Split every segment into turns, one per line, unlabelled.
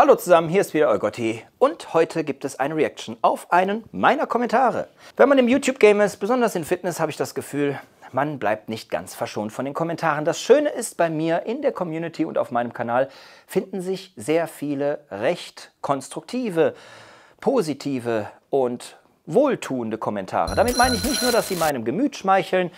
Hallo zusammen, hier ist wieder Olgotti und heute gibt es eine Reaction auf einen meiner Kommentare. Wenn man im YouTube-Game ist, besonders in Fitness, habe ich das Gefühl, man bleibt nicht ganz verschont von den Kommentaren. Das Schöne ist, bei mir in der Community und auf meinem Kanal finden sich sehr viele recht konstruktive, positive und wohltuende Kommentare. Damit meine ich nicht nur, dass sie meinem Gemüt schmeicheln,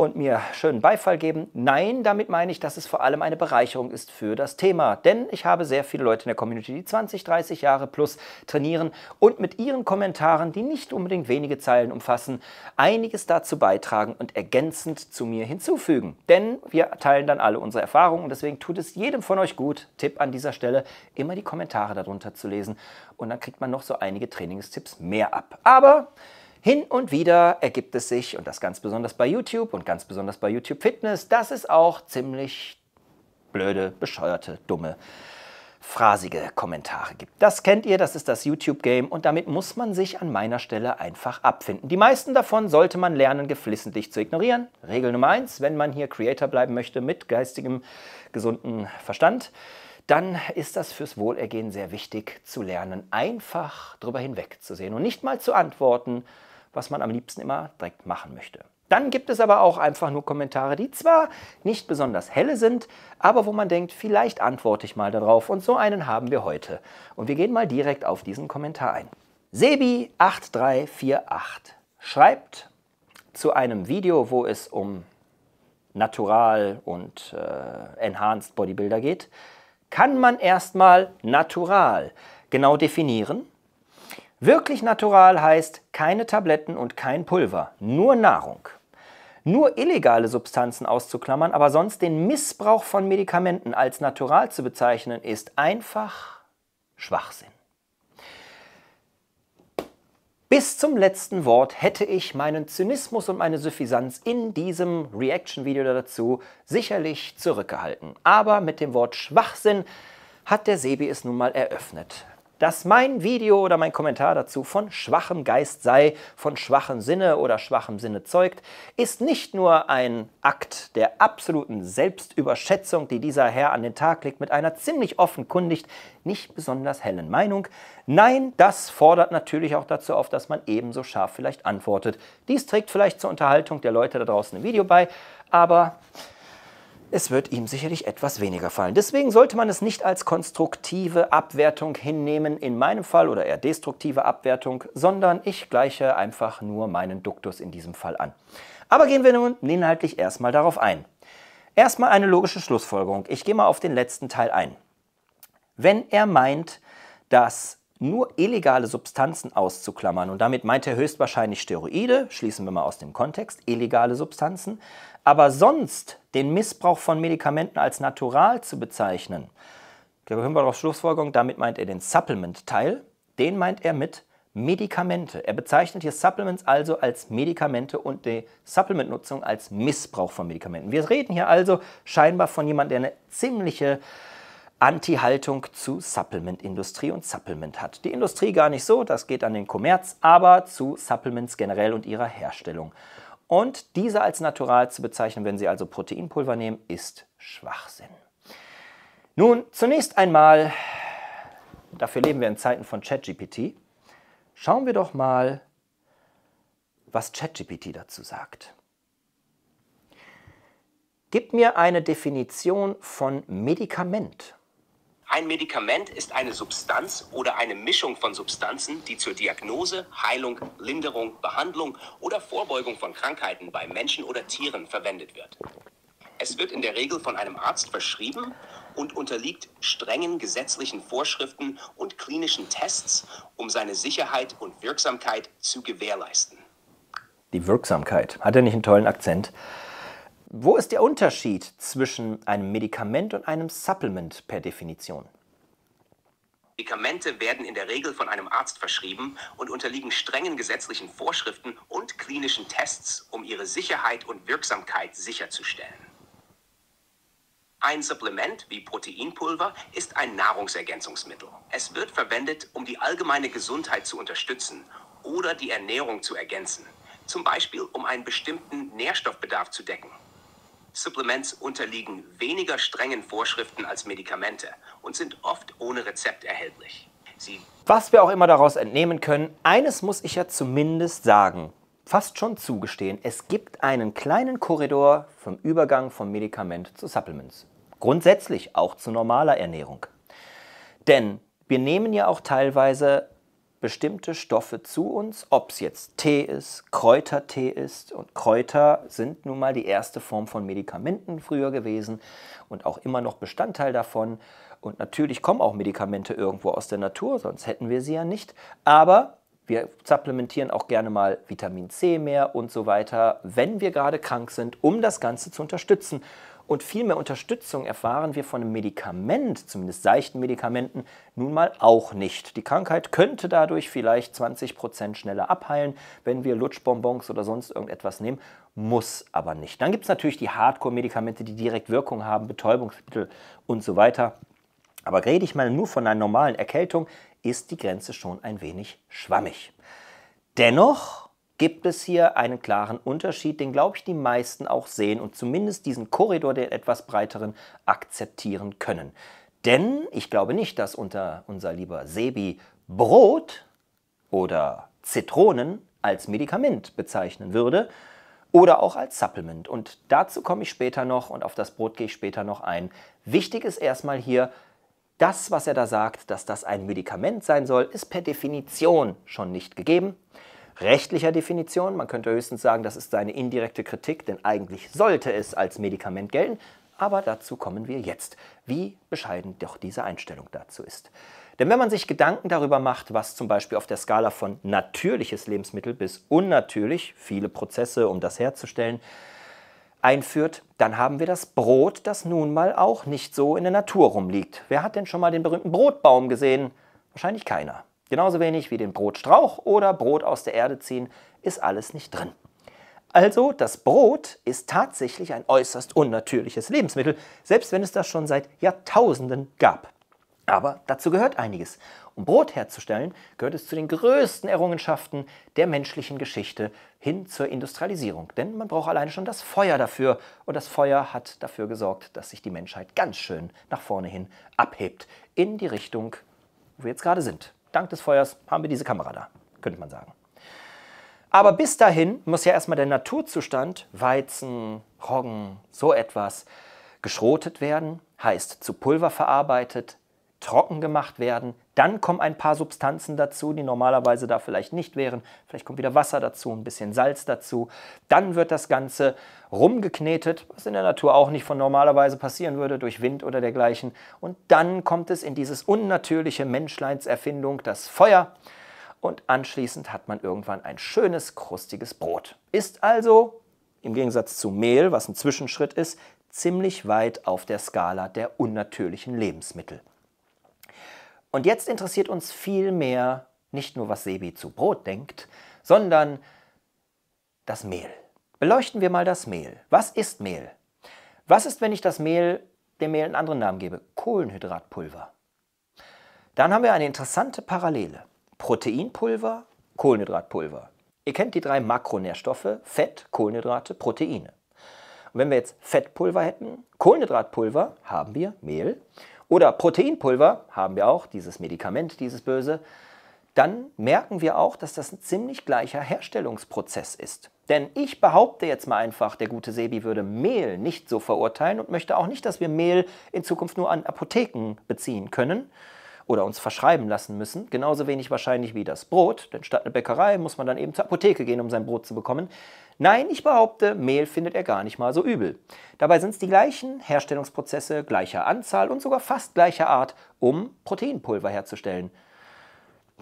und mir schönen Beifall geben. Nein, damit meine ich, dass es vor allem eine Bereicherung ist für das Thema. Denn ich habe sehr viele Leute in der Community, die 20, 30 Jahre plus trainieren und mit ihren Kommentaren, die nicht unbedingt wenige Zeilen umfassen, einiges dazu beitragen und ergänzend zu mir hinzufügen. Denn wir teilen dann alle unsere Erfahrungen und deswegen tut es jedem von euch gut, Tipp an dieser Stelle, immer die Kommentare darunter zu lesen. Und dann kriegt man noch so einige Trainingstipps mehr ab. Aber hin und wieder ergibt es sich, und das ganz besonders bei YouTube und ganz besonders bei YouTube Fitness, dass es auch ziemlich blöde, bescheuerte, dumme, phrasige Kommentare gibt. Das kennt ihr, das ist das YouTube-Game und damit muss man sich an meiner Stelle einfach abfinden. Die meisten davon sollte man lernen, geflissentlich zu ignorieren. Regel Nummer eins, wenn man hier Creator bleiben möchte mit geistigem, gesunden Verstand dann ist das fürs Wohlergehen sehr wichtig zu lernen, einfach drüber hinwegzusehen und nicht mal zu antworten, was man am liebsten immer direkt machen möchte. Dann gibt es aber auch einfach nur Kommentare, die zwar nicht besonders helle sind, aber wo man denkt, vielleicht antworte ich mal darauf. Und so einen haben wir heute. Und wir gehen mal direkt auf diesen Kommentar ein. Sebi8348 schreibt zu einem Video, wo es um Natural und äh, Enhanced Bodybuilder geht, kann man erstmal Natural genau definieren Wirklich natural heißt keine Tabletten und kein Pulver, nur Nahrung. Nur illegale Substanzen auszuklammern, aber sonst den Missbrauch von Medikamenten als natural zu bezeichnen, ist einfach Schwachsinn. Bis zum letzten Wort hätte ich meinen Zynismus und meine Suffisanz in diesem Reaction-Video dazu sicherlich zurückgehalten. Aber mit dem Wort Schwachsinn hat der Sebi es nun mal eröffnet dass mein Video oder mein Kommentar dazu von schwachem Geist sei, von schwachem Sinne oder schwachem Sinne zeugt, ist nicht nur ein Akt der absoluten Selbstüberschätzung, die dieser Herr an den Tag legt, mit einer ziemlich offenkundig nicht besonders hellen Meinung. Nein, das fordert natürlich auch dazu auf, dass man ebenso scharf vielleicht antwortet. Dies trägt vielleicht zur Unterhaltung der Leute da draußen im Video bei, aber es wird ihm sicherlich etwas weniger fallen. Deswegen sollte man es nicht als konstruktive Abwertung hinnehmen, in meinem Fall oder eher destruktive Abwertung, sondern ich gleiche einfach nur meinen Duktus in diesem Fall an. Aber gehen wir nun inhaltlich erstmal darauf ein. Erstmal eine logische Schlussfolgerung. Ich gehe mal auf den letzten Teil ein. Wenn er meint, dass nur illegale Substanzen auszuklammern. Und damit meint er höchstwahrscheinlich Steroide, schließen wir mal aus dem Kontext, illegale Substanzen. Aber sonst den Missbrauch von Medikamenten als natural zu bezeichnen, da hören wir auf Schlussfolgerung, damit meint er den Supplement-Teil, den meint er mit Medikamente. Er bezeichnet hier Supplements also als Medikamente und die Supplement-Nutzung als Missbrauch von Medikamenten. Wir reden hier also scheinbar von jemandem, der eine ziemliche Anti-Haltung zu Supplement-Industrie und Supplement hat. Die Industrie gar nicht so, das geht an den Kommerz, aber zu Supplements generell und ihrer Herstellung. Und diese als natural zu bezeichnen, wenn Sie also Proteinpulver nehmen, ist Schwachsinn. Nun, zunächst einmal, dafür leben wir in Zeiten von ChatGPT, schauen wir doch mal, was ChatGPT dazu sagt. Gib mir eine Definition von Medikament.
Ein Medikament ist eine Substanz oder eine Mischung von Substanzen, die zur Diagnose, Heilung, Linderung, Behandlung oder Vorbeugung von Krankheiten bei Menschen oder Tieren verwendet wird. Es wird in der Regel von einem Arzt verschrieben und unterliegt strengen gesetzlichen Vorschriften und klinischen Tests, um seine Sicherheit und Wirksamkeit zu gewährleisten.
Die Wirksamkeit, hat er nicht einen tollen Akzent? Wo ist der Unterschied zwischen einem Medikament und einem Supplement per Definition?
Medikamente werden in der Regel von einem Arzt verschrieben und unterliegen strengen gesetzlichen Vorschriften und klinischen Tests, um ihre Sicherheit und Wirksamkeit sicherzustellen. Ein Supplement wie Proteinpulver ist ein Nahrungsergänzungsmittel. Es wird verwendet, um die allgemeine Gesundheit zu unterstützen oder die Ernährung zu ergänzen, zum Beispiel um einen bestimmten Nährstoffbedarf zu decken. Supplements unterliegen weniger strengen Vorschriften als Medikamente und sind oft ohne Rezept erhältlich.
Sie Was wir auch immer daraus entnehmen können, eines muss ich ja zumindest sagen, fast schon zugestehen, es gibt einen kleinen Korridor vom Übergang vom Medikament zu Supplements. Grundsätzlich auch zu normaler Ernährung. Denn wir nehmen ja auch teilweise bestimmte Stoffe zu uns, ob es jetzt Tee ist, Kräutertee ist. Und Kräuter sind nun mal die erste Form von Medikamenten früher gewesen und auch immer noch Bestandteil davon. Und natürlich kommen auch Medikamente irgendwo aus der Natur, sonst hätten wir sie ja nicht. Aber wir supplementieren auch gerne mal Vitamin C mehr und so weiter, wenn wir gerade krank sind, um das Ganze zu unterstützen. Und viel mehr Unterstützung erfahren wir von einem Medikament, zumindest seichten Medikamenten, nun mal auch nicht. Die Krankheit könnte dadurch vielleicht 20% Prozent schneller abheilen, wenn wir Lutschbonbons oder sonst irgendetwas nehmen, muss aber nicht. Dann gibt es natürlich die Hardcore-Medikamente, die direkt Wirkung haben, Betäubungsmittel und so weiter. Aber rede ich mal nur von einer normalen Erkältung, ist die Grenze schon ein wenig schwammig. Dennoch gibt es hier einen klaren Unterschied, den glaube ich die meisten auch sehen und zumindest diesen Korridor der etwas breiteren akzeptieren können. Denn ich glaube nicht, dass unter unser lieber Sebi Brot oder Zitronen als Medikament bezeichnen würde oder auch als Supplement. Und dazu komme ich später noch und auf das Brot gehe ich später noch ein. Wichtig ist erstmal hier, das, was er da sagt, dass das ein Medikament sein soll, ist per Definition schon nicht gegeben rechtlicher Definition. Man könnte höchstens sagen, das ist eine indirekte Kritik, denn eigentlich sollte es als Medikament gelten. Aber dazu kommen wir jetzt, wie bescheiden doch diese Einstellung dazu ist. Denn wenn man sich Gedanken darüber macht, was zum Beispiel auf der Skala von natürliches Lebensmittel bis unnatürlich, viele Prozesse, um das herzustellen, einführt, dann haben wir das Brot, das nun mal auch nicht so in der Natur rumliegt. Wer hat denn schon mal den berühmten Brotbaum gesehen? Wahrscheinlich keiner. Genauso wenig wie den Brotstrauch oder Brot aus der Erde ziehen ist alles nicht drin. Also, das Brot ist tatsächlich ein äußerst unnatürliches Lebensmittel, selbst wenn es das schon seit Jahrtausenden gab. Aber dazu gehört einiges. Um Brot herzustellen, gehört es zu den größten Errungenschaften der menschlichen Geschichte hin zur Industrialisierung. Denn man braucht alleine schon das Feuer dafür. Und das Feuer hat dafür gesorgt, dass sich die Menschheit ganz schön nach vorne hin abhebt. In die Richtung, wo wir jetzt gerade sind dank des Feuers haben wir diese Kamera da, könnte man sagen. Aber bis dahin muss ja erstmal der Naturzustand, Weizen, Roggen, so etwas, geschrotet werden, heißt zu Pulver verarbeitet, trocken gemacht werden. Dann kommen ein paar Substanzen dazu, die normalerweise da vielleicht nicht wären. Vielleicht kommt wieder Wasser dazu, ein bisschen Salz dazu. Dann wird das Ganze rumgeknetet, was in der Natur auch nicht von normalerweise passieren würde, durch Wind oder dergleichen. Und dann kommt es in dieses unnatürliche Menschleinserfindung, das Feuer. Und anschließend hat man irgendwann ein schönes, krustiges Brot. Ist also, im Gegensatz zu Mehl, was ein Zwischenschritt ist, ziemlich weit auf der Skala der unnatürlichen Lebensmittel. Und jetzt interessiert uns viel mehr nicht nur, was Sebi zu Brot denkt, sondern das Mehl. Beleuchten wir mal das Mehl. Was ist Mehl? Was ist, wenn ich das Mehl dem Mehl einen anderen Namen gebe? Kohlenhydratpulver. Dann haben wir eine interessante Parallele. Proteinpulver, Kohlenhydratpulver. Ihr kennt die drei Makronährstoffe, Fett, Kohlenhydrate, Proteine. Und wenn wir jetzt Fettpulver hätten, Kohlenhydratpulver haben wir, Mehl, oder Proteinpulver haben wir auch, dieses Medikament, dieses Böse. Dann merken wir auch, dass das ein ziemlich gleicher Herstellungsprozess ist. Denn ich behaupte jetzt mal einfach, der gute Sebi würde Mehl nicht so verurteilen und möchte auch nicht, dass wir Mehl in Zukunft nur an Apotheken beziehen können oder uns verschreiben lassen müssen. Genauso wenig wahrscheinlich wie das Brot, denn statt einer Bäckerei muss man dann eben zur Apotheke gehen, um sein Brot zu bekommen. Nein, ich behaupte, Mehl findet er gar nicht mal so übel. Dabei sind es die gleichen Herstellungsprozesse gleicher Anzahl und sogar fast gleicher Art, um Proteinpulver herzustellen.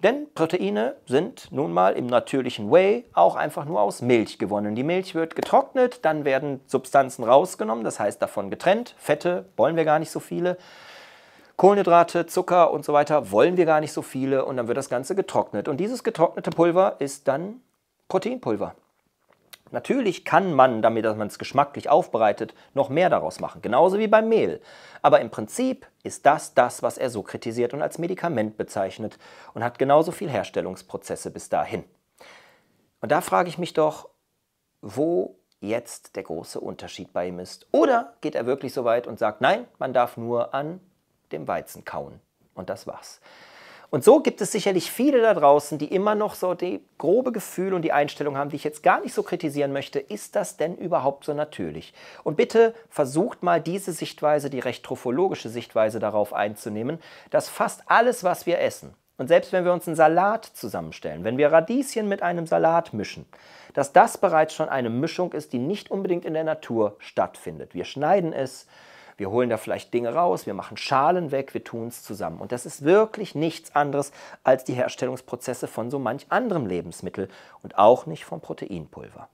Denn Proteine sind nun mal im natürlichen Way auch einfach nur aus Milch gewonnen. Die Milch wird getrocknet, dann werden Substanzen rausgenommen, das heißt davon getrennt. Fette wollen wir gar nicht so viele. Kohlenhydrate, Zucker und so weiter wollen wir gar nicht so viele und dann wird das Ganze getrocknet. Und dieses getrocknete Pulver ist dann Proteinpulver. Natürlich kann man, damit man es geschmacklich aufbereitet, noch mehr daraus machen, genauso wie beim Mehl. Aber im Prinzip ist das das, was er so kritisiert und als Medikament bezeichnet und hat genauso viele Herstellungsprozesse bis dahin. Und da frage ich mich doch, wo jetzt der große Unterschied bei ihm ist. Oder geht er wirklich so weit und sagt, nein, man darf nur an dem Weizen kauen. Und das war's. Und so gibt es sicherlich viele da draußen, die immer noch so die grobe Gefühl und die Einstellung haben, die ich jetzt gar nicht so kritisieren möchte. Ist das denn überhaupt so natürlich? Und bitte versucht mal diese Sichtweise, die recht trophologische Sichtweise darauf einzunehmen, dass fast alles, was wir essen, und selbst wenn wir uns einen Salat zusammenstellen, wenn wir Radieschen mit einem Salat mischen, dass das bereits schon eine Mischung ist, die nicht unbedingt in der Natur stattfindet. Wir schneiden es, wir holen da vielleicht Dinge raus, wir machen Schalen weg, wir tun es zusammen. Und das ist wirklich nichts anderes als die Herstellungsprozesse von so manch anderem Lebensmittel und auch nicht vom Proteinpulver.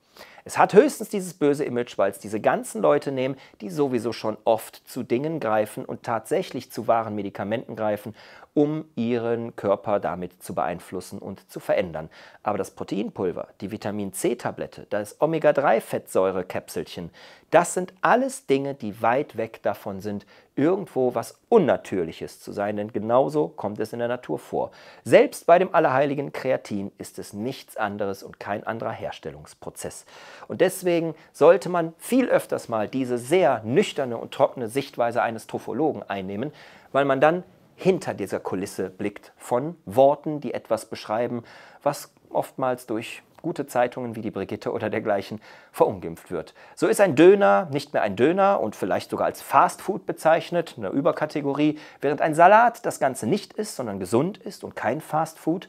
Es hat höchstens dieses böse Image, weil es diese ganzen Leute nehmen, die sowieso schon oft zu Dingen greifen und tatsächlich zu wahren Medikamenten greifen, um ihren Körper damit zu beeinflussen und zu verändern. Aber das Proteinpulver, die Vitamin C-Tablette, das Omega-3-Fettsäure-Käpselchen, das sind alles Dinge, die weit weg davon sind, irgendwo was Unnatürliches zu sein, denn genauso kommt es in der Natur vor. Selbst bei dem allerheiligen Kreatin ist es nichts anderes und kein anderer Herstellungsprozess. Und deswegen sollte man viel öfters mal diese sehr nüchterne und trockene Sichtweise eines Trophologen einnehmen, weil man dann hinter dieser Kulisse blickt von Worten, die etwas beschreiben, was oftmals durch gute Zeitungen wie die Brigitte oder dergleichen verunglimpft wird. So ist ein Döner nicht mehr ein Döner und vielleicht sogar als Fastfood bezeichnet, eine Überkategorie, während ein Salat das Ganze nicht ist, sondern gesund ist und kein Fastfood.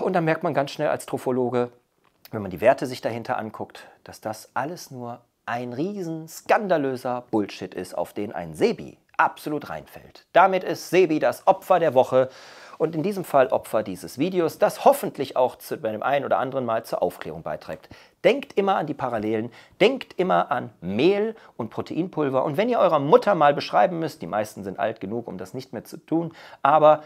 Und dann merkt man ganz schnell als Trophologe, wenn man die Werte sich dahinter anguckt, dass das alles nur ein riesen skandalöser Bullshit ist, auf den ein Sebi absolut reinfällt. Damit ist Sebi das Opfer der Woche und in diesem Fall Opfer dieses Videos, das hoffentlich auch zu, bei dem einen oder anderen Mal zur Aufklärung beiträgt. Denkt immer an die Parallelen, denkt immer an Mehl und Proteinpulver und wenn ihr eurer Mutter mal beschreiben müsst, die meisten sind alt genug, um das nicht mehr zu tun, aber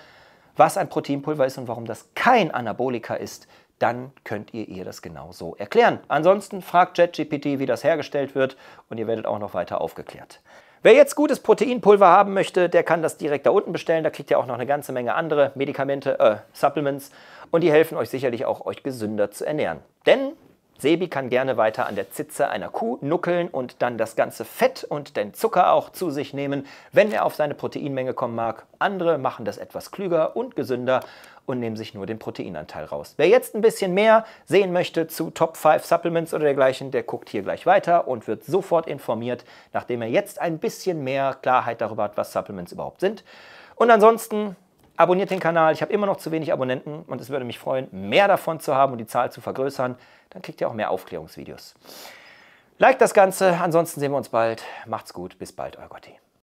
was ein Proteinpulver ist und warum das kein Anabolika ist, dann könnt ihr ihr das genau so erklären. Ansonsten fragt ChatGPT, wie das hergestellt wird und ihr werdet auch noch weiter aufgeklärt. Wer jetzt gutes Proteinpulver haben möchte, der kann das direkt da unten bestellen. Da kriegt ihr auch noch eine ganze Menge andere Medikamente, äh, Supplements. Und die helfen euch sicherlich auch, euch gesünder zu ernähren. Denn Sebi kann gerne weiter an der Zitze einer Kuh nuckeln und dann das ganze Fett und den Zucker auch zu sich nehmen, wenn er auf seine Proteinmenge kommen mag. Andere machen das etwas klüger und gesünder und nehmen sich nur den Proteinanteil raus. Wer jetzt ein bisschen mehr sehen möchte zu Top 5 Supplements oder dergleichen, der guckt hier gleich weiter und wird sofort informiert, nachdem er jetzt ein bisschen mehr Klarheit darüber hat, was Supplements überhaupt sind. Und ansonsten abonniert den Kanal. Ich habe immer noch zu wenig Abonnenten und es würde mich freuen, mehr davon zu haben und die Zahl zu vergrößern. Dann kriegt ihr auch mehr Aufklärungsvideos. Like das Ganze. Ansonsten sehen wir uns bald. Macht's gut. Bis bald, euer Gotti.